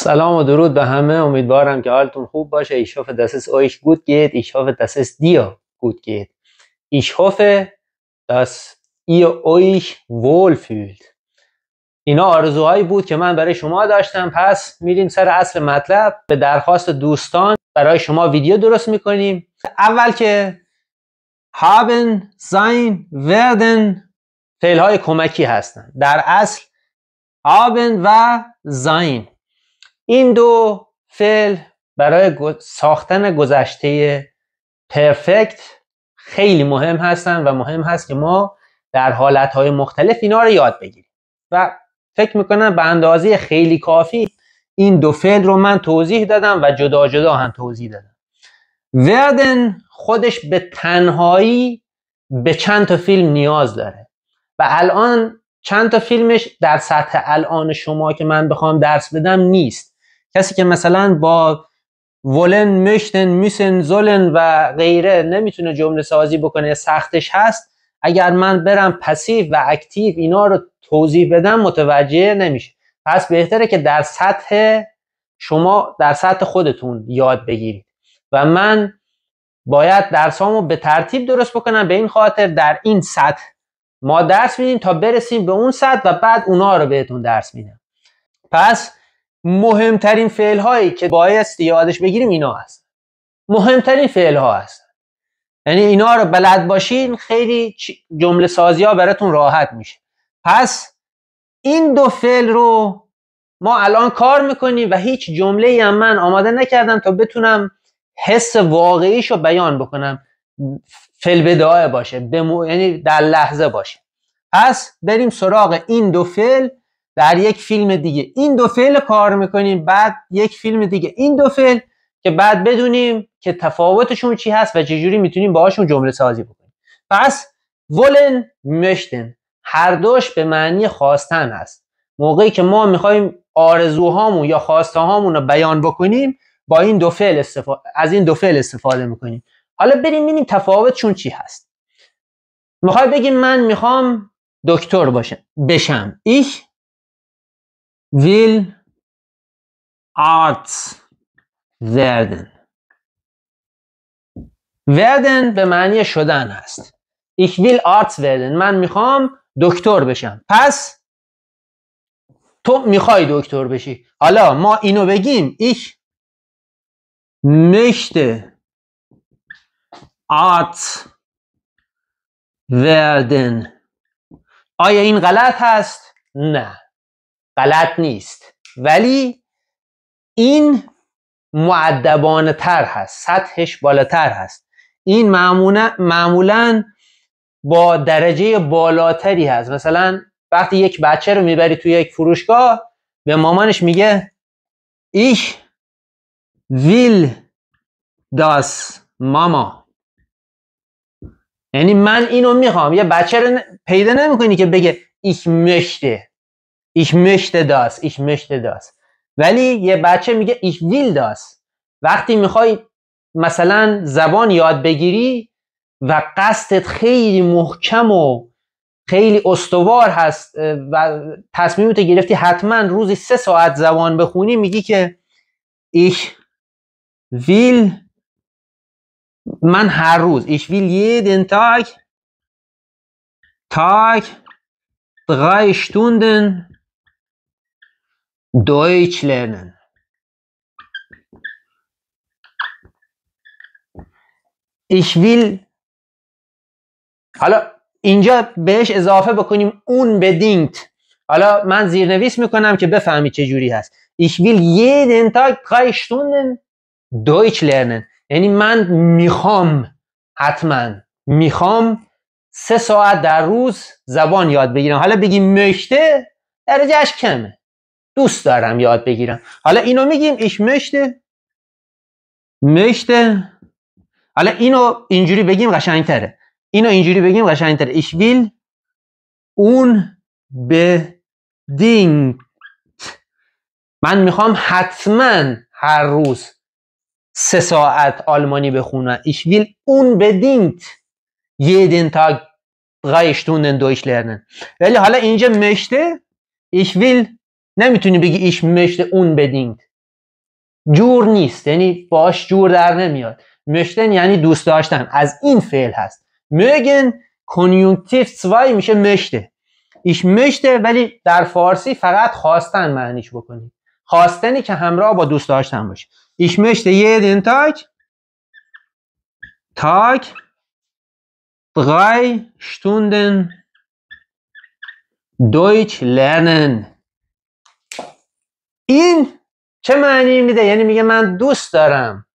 سلام و درود به همه امیدوارم که حالتون خوب باشه ich hoffe dass es euch gut geht ich hoffe dass es dir gut geht ich hoffe اینا آرزوهایی بود که من برای شما داشتم پس میریم سر اصل مطلب به درخواست دوستان برای شما ویدیو درست میکنیم اول که هابن، sein werden فعل کمکی هستن در اصل هابن و زاین این دو فعل برای ساختن گذشته پرفکت خیلی مهم هستن و مهم هست که ما در حالتهای مختلف اینا رو یاد بگیریم و فکر میکنم به اندازه خیلی کافی این دو فعل رو من توضیح دادم و جدا جدا هم توضیح دادم وردن خودش به تنهایی به چند تا فیلم نیاز داره و الان چند تا فیلمش در سطح الان شما که من بخوام درس بدم نیست کسی که مثلا با ولن مشتن میسن زولن و غیره نمیتونه جمله سازی بکنه سختش هست اگر من برم پسیو و اکتیو اینا رو توضیح بدم متوجه نمیشه پس بهتره که در سطح شما در سطح خودتون یاد بگیرید و من باید درسامو به ترتیب درست بکنم به این خاطر در این سطح ما درس میدیم تا برسیم به اون سطح و بعد اونا رو بهتون درس میدم پس مهمترین فعل هایی که بایستی یادش بگیریم اینا هست مهمترین فعل ها هست یعنی اینا رو بلد باشین خیلی جمله سازی ها براتون راحت میشه پس این دو فعل رو ما الان کار میکنیم و هیچ جمله هم من آماده نکردم تا بتونم حس واقعیش رو بیان بکنم فعل بداعه باشه یعنی در لحظه باشه پس بریم سراغ این دو فعل در یک فیلم دیگه این دو فعل کار میکنیم بعد یک فیلم دیگه این دو فعل که بعد بدونیم که تفاوتشون چی هست و چجوری میتونیم باهاشون جمله سازی بکنیم پس ولن مشتن هر دوش به معنی خواستن هست موقعی که ما میخوایم آرزوهامون یا خواسته رو بیان بکنیم با این دو فعل استفاده از این دو فعل استفاده میکنیم حالا بریم ببینیم تفاوتشون چی هست میخوای بگیم من میخوام دکتر باشم بشم will art werden werden به معنی شدن هست ich ویل آرت werden من میخوام دکتر بشم پس تو میخوای دکتر بشی حالا ما اینو بگیم ich möchte آت werden آیا این غلط هست؟ نه غلط نیست ولی این معدبانه تر هست سطحش بالاتر هست این معمولا با درجه بالاتری هست مثلا وقتی یک بچه رو میبری توی یک فروشگاه به مامانش میگه ایش ویل داس ماما یعنی من اینو میخوام یه بچه رو پیدا نمیکنی که بگه ایش مشته Ich möchte das. Ich möchte das. ولی یه بچه میگه ich ویل das. وقتی میخوای مثلا زبان یاد بگیری و قصدت خیلی محکم و خیلی استوار هست و تصمیمت گرفتی حتما روزی سه ساعت زبان بخونی میگی که ich will من هر روز ich will jeden Tag Tag drei Stunden Deutsch lernen. Ich will حالا اینجا بهش اضافه بکنیم اون بدینگت حالا من زیرنویس میکنم که بفهمی چه جوری هست ich will jeden Tag drei Stunden Deutsch lernen یعنی من میخوام حتما میخوام سه ساعت در روز زبان یاد بگیرم حالا بگیم مشته درجهش کمه دوست دارم یاد بگیرم حالا اینو میگیم ایش مشته مشته حالا اینو اینجوری بگیم قشنگتره اینو اینجوری بگیم قشنگتره ایش ویل اون به دینگ من میخوام حتما هر روز سه ساعت آلمانی بخونم ایش ویل اون به دینت تا غایشتونن دویش لرنن ولی حالا اینجا مشته ایش ویل نمیتونی بگی ایش مشت اون بدینگ جور نیست یعنی باش جور در نمیاد مشتن یعنی دوست داشتن از این فعل هست مگن کنیونکتیو سوای میشه مشته ایش مشته ولی در فارسی فقط خواستن معنیش بکنی خواستنی که همراه با دوست داشتن باشه ایش مشته یه دین تاک تاک drei شتوندن دویچ این چه معنی میده یعنی میگه من دوست دارم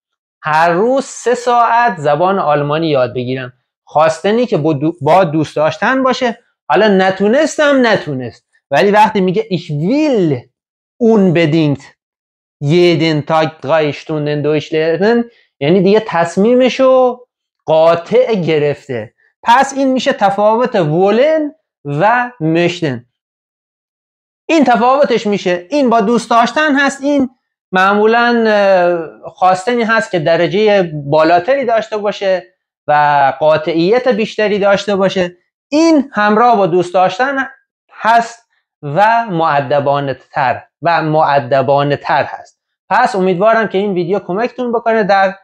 هر روز سه ساعت زبان آلمانی یاد بگیرم خواستنی که با دوست داشتن باشه حالا نتونستم نتونست ولی وقتی میگه ich will بدینگ jeden Tag drei Stunden Deutsch یعنی دیگه تصمیمشو قاطع گرفته پس این میشه تفاوت ولن و مشتن این تفاوتش میشه این با دوست داشتن هست این معمولا خواستنی هست که درجه بالاتری داشته باشه و قاطعیت بیشتری داشته باشه این همراه با دوست داشتن هست و معدبانه تر و معدبانه تر هست پس امیدوارم که این ویدیو کمکتون بکنه در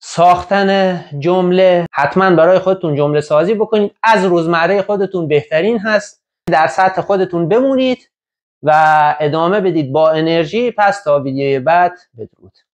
ساختن جمله حتما برای خودتون جمله سازی بکنید از روزمره خودتون بهترین هست در سطح خودتون بمونید و ادامه بدید با انرژی پس تا ویدیوی بعد بدرود